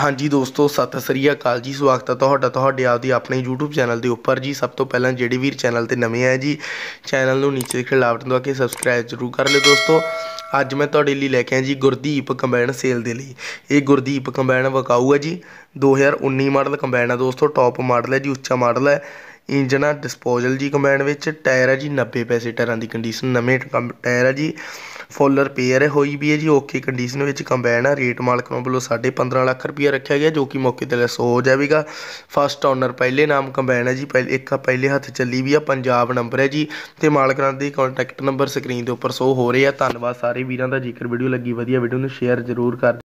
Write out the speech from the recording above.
ਹਾਂਜੀ ਦੋਸਤੋ ਸਤਿ ਸ੍ਰੀ ਅਕਾਲ ਜੀ ਸਵਾਗਤ ਹੈ ਤੁਹਾਡਾ ਤੁਹਾਡੇ ਦੀ ਆਪਣੇ YouTube ਚੈਨਲ ਦੇ ਉੱਪਰ ਜੀ ਸਭ ਤੋਂ ਪਹਿਲਾਂ ਜਿਹੜੇ ਵੀਰ ਚੈਨਲ ਤੇ ਨਵੇਂ ਆਏ ਜੀ ਚੈਨਲ ਨੂੰ ਨੀਚੇ ਦੇਖੇ ਲਾਲ ਬਟਨ ਦਬਾ ਕੇ ਸਬਸਕ੍ਰਾਈਬ ਜ਼ਰੂਰ ਕਰ ਲਿਓ ਦੋਸਤੋ ਅੱਜ ਮੈਂ ਤੁਹਾਡੇ ਲਈ ਲੈ ਕੇ ਆਇਆ ਜੀ ਗੁਰਦੀਪ ਕੰਬਾਈਨ ਸੇਲ ਦੇ ਲਈ ਇਹ ਗੁਰਦੀਪ ਕੰਬਾਈਨ ਵਕਾਊ ਹੈ ਜੀ 2019 ਮਾਡਲ ਕੰਬਾਈਨ ਹੈ ਦੋਸਤੋ ਟੌਪ ਮਾਡਲ ਹੈ ਜੀ ਉੱਚਾ ਮਾਡਲ ਹੈ ਇੰਜਨ ਆ ਡਿਸਪੋਜ਼ਲ ਜੀ ਕੰਬਾਈਨ ਵਿੱਚ ਟਾਇਰ ਹੈ ਜੀ 90 ਪੈਸੇ ਟਾਇਰਾਂ ਦੀ ਕੰਡੀਸ਼ਨ ਨਵੇਂ ਟਾਇਰ ਹੈ ਜੀ ਫੁੱਲ ਰਿਪੇਅਰ ਹੋਈ ਵੀ ਹੈ ਜੀ ਓਕੇ ਕੰਡੀਸ਼ਨ ਵਿੱਚ ਕੰਬਾਈਨ ਆ ਰੇਟ ਮਾਲਕ ਨੂੰ ਵੱਲੋਂ 15.5 ਲੱਖ ਰੁਪਇਆ ਰੱਖਿਆ ਗਿਆ ਜੋ ਕਿ ਮੌਕੇ ਤੇ ਲੈਸ ਹੋ ਜਾਵੇਗਾ ਫਸਟ ਓਨਰ ਪਹਿਲੇ ਨਾਮ ਕੰਬਾਈਨ ਹੈ ਜੀ ਪਹਿਲੇ ਇੱਕ ਪਹਿਲੇ ਹੱਥ ਚੱਲੀ ਵੀ ਆ ਪੰਜਾਬ ਨੰਬਰ ਹੈ ਜੀ ਤੇ ਮਾਲਕਾਂ ਦੇ ਕੰਟੈਕਟ ਨੰਬਰ ਸਕਰੀਨ ਦੇ ਉੱਪਰ ਸ਼ੋ ਹੋ ਰਹੇ ਆ ਧੰਨਵਾਦ ਸਾਰੇ ਵੀਰਾਂ ਦਾ ਜੇਕਰ ਵੀਡੀਓ ਲੱਗੀ ਵਧੀਆ ਵੀਡੀਓ ਨੂੰ ਸ਼ੇਅਰ ਜ਼ਰੂਰ ਕਰ